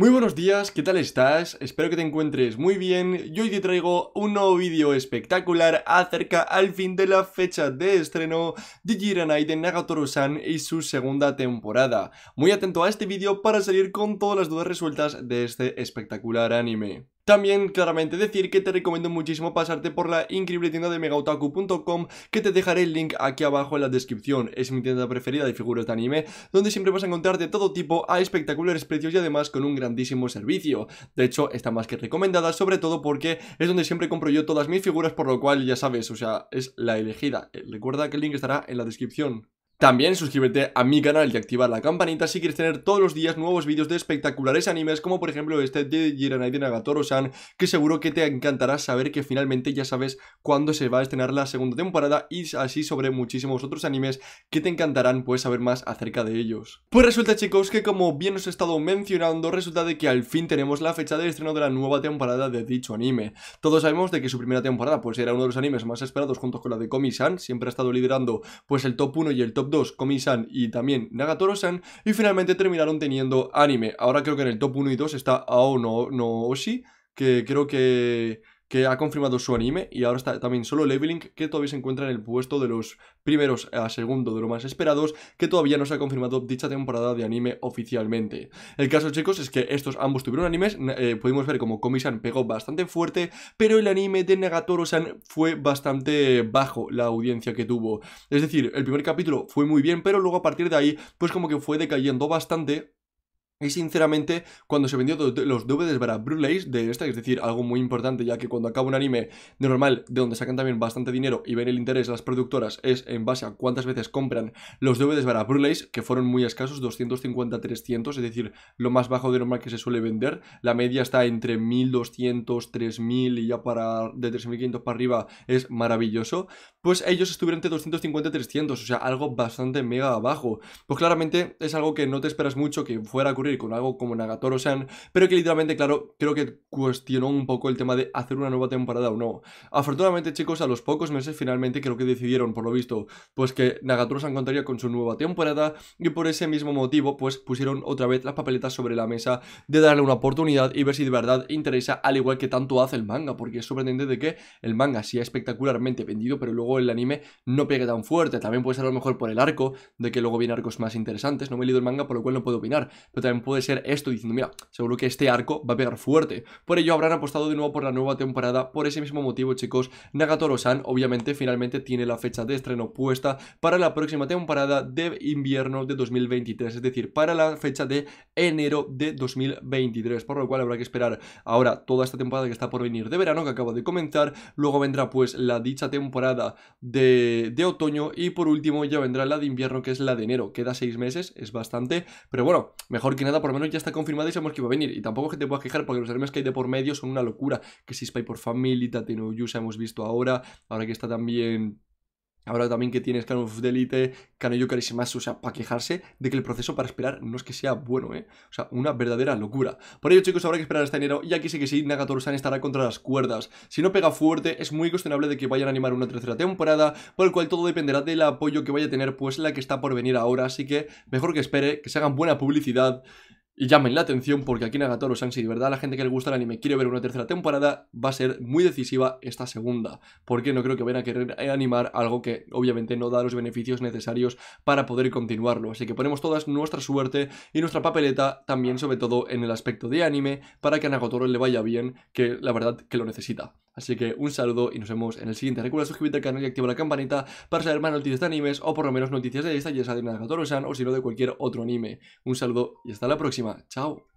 Muy buenos días, ¿qué tal estás? Espero que te encuentres muy bien. Yo hoy te traigo un nuevo vídeo espectacular acerca al fin de la fecha de estreno de Jiranai de Nagatoro-san y su segunda temporada. Muy atento a este vídeo para salir con todas las dudas resueltas de este espectacular anime. También claramente decir que te recomiendo muchísimo pasarte por la increíble tienda de megaotaku.com que te dejaré el link aquí abajo en la descripción. Es mi tienda preferida de figuras de anime donde siempre vas a encontrar de todo tipo a espectaculares precios y además con un grandísimo servicio. De hecho está más que recomendada sobre todo porque es donde siempre compro yo todas mis figuras por lo cual ya sabes, o sea, es la elegida. Eh, recuerda que el link estará en la descripción. También suscríbete a mi canal y activar la campanita si quieres tener todos los días nuevos vídeos de espectaculares animes como por ejemplo este de Jiranai de Nagatoro-san que seguro que te encantará saber que finalmente ya sabes cuándo se va a estrenar la segunda temporada y así sobre muchísimos otros animes que te encantarán pues saber más acerca de ellos. Pues resulta chicos que como bien os he estado mencionando resulta de que al fin tenemos la fecha de estreno de la nueva temporada de dicho anime. Todos sabemos de que su primera temporada pues era uno de los animes más esperados junto con la de Komi-san, siempre ha estado liderando pues el top 1 y el top 2 Komi-san y también Nagatoro-san y finalmente terminaron teniendo anime. Ahora creo que en el top 1 y 2 está Ao no, no Oshi, que creo que que ha confirmado su anime y ahora está también Solo Leveling que todavía se encuentra en el puesto de los primeros a segundo de los más esperados que todavía no se ha confirmado dicha temporada de anime oficialmente. El caso chicos es que estos ambos tuvieron animes, eh, pudimos ver como komi pegó bastante fuerte, pero el anime de Nagatoro-san fue bastante bajo la audiencia que tuvo. Es decir, el primer capítulo fue muy bien, pero luego a partir de ahí pues como que fue decayendo bastante y sinceramente, cuando se vendió los DVDs para blu de esta, es decir, algo muy importante, ya que cuando acaba un anime de normal, de donde sacan también bastante dinero y ven el interés de las productoras, es en base a cuántas veces compran los DVDs para blu que fueron muy escasos, 250-300, es decir, lo más bajo de normal que se suele vender. La media está entre 1200, 3000 y ya para de 3500 para arriba es maravilloso. Pues ellos estuvieron entre 250-300, o sea, algo bastante mega abajo. Pues claramente es algo que no te esperas mucho que fuera a ocurrir y con algo como Nagatoro-san, pero que literalmente, claro, creo que cuestionó un poco el tema de hacer una nueva temporada o no. Afortunadamente, chicos, a los pocos meses finalmente creo que decidieron, por lo visto, pues que Nagatoro-san contaría con su nueva temporada y por ese mismo motivo, pues pusieron otra vez las papeletas sobre la mesa de darle una oportunidad y ver si de verdad interesa, al igual que tanto hace el manga, porque es sorprendente de que el manga sea espectacularmente vendido, pero luego el anime no pegue tan fuerte. También puede ser a lo mejor por el arco, de que luego viene arcos más interesantes. No me he leído el manga, por lo cual no puedo opinar, pero también puede ser esto, diciendo, mira, seguro que este arco va a pegar fuerte. Por ello habrán apostado de nuevo por la nueva temporada, por ese mismo motivo, chicos, Nagatoro-san obviamente finalmente tiene la fecha de estreno puesta para la próxima temporada de invierno de 2023, es decir, para la fecha de enero de 2023, por lo cual habrá que esperar ahora toda esta temporada que está por venir de verano, que acaba de comenzar, luego vendrá pues la dicha temporada de, de otoño y por último ya vendrá la de invierno, que es la de enero, queda seis meses, es bastante, pero bueno, mejor que nada por lo menos ya está confirmada y sabemos que va a venir. Y tampoco es que te puedas quejar porque los armas que hay de por medio son una locura. Que si Spy por Family, Yu se hemos visto ahora. Ahora que está también Ahora también que tienes Canon of Delite Canon o sea, para quejarse de que el proceso para esperar no es que sea bueno, ¿eh? O sea, una verdadera locura. Por ello, chicos, habrá que esperar hasta enero y aquí sé que sí, nagatoro estará contra las cuerdas. Si no pega fuerte, es muy cuestionable de que vayan a animar una tercera temporada, por el cual todo dependerá del apoyo que vaya a tener, pues la que está por venir ahora. Así que mejor que espere, que se hagan buena publicidad y llamen la atención porque aquí en Agatoro Sansi, de verdad, la gente que le gusta el anime quiere ver una tercera temporada, va a ser muy decisiva esta segunda, porque no creo que vayan a querer animar algo que obviamente no da los beneficios necesarios para poder continuarlo. Así que ponemos todas nuestra suerte y nuestra papeleta también sobre todo en el aspecto de anime para que a Nagatoro le vaya bien, que la verdad que lo necesita. Así que un saludo y nos vemos en el siguiente. Recuerda suscribirte al canal y activar la campanita para saber más noticias de animes o por lo menos noticias de esta, ya sea de Nagatoro-san o si no de cualquier otro anime. Un saludo y hasta la próxima. Chao.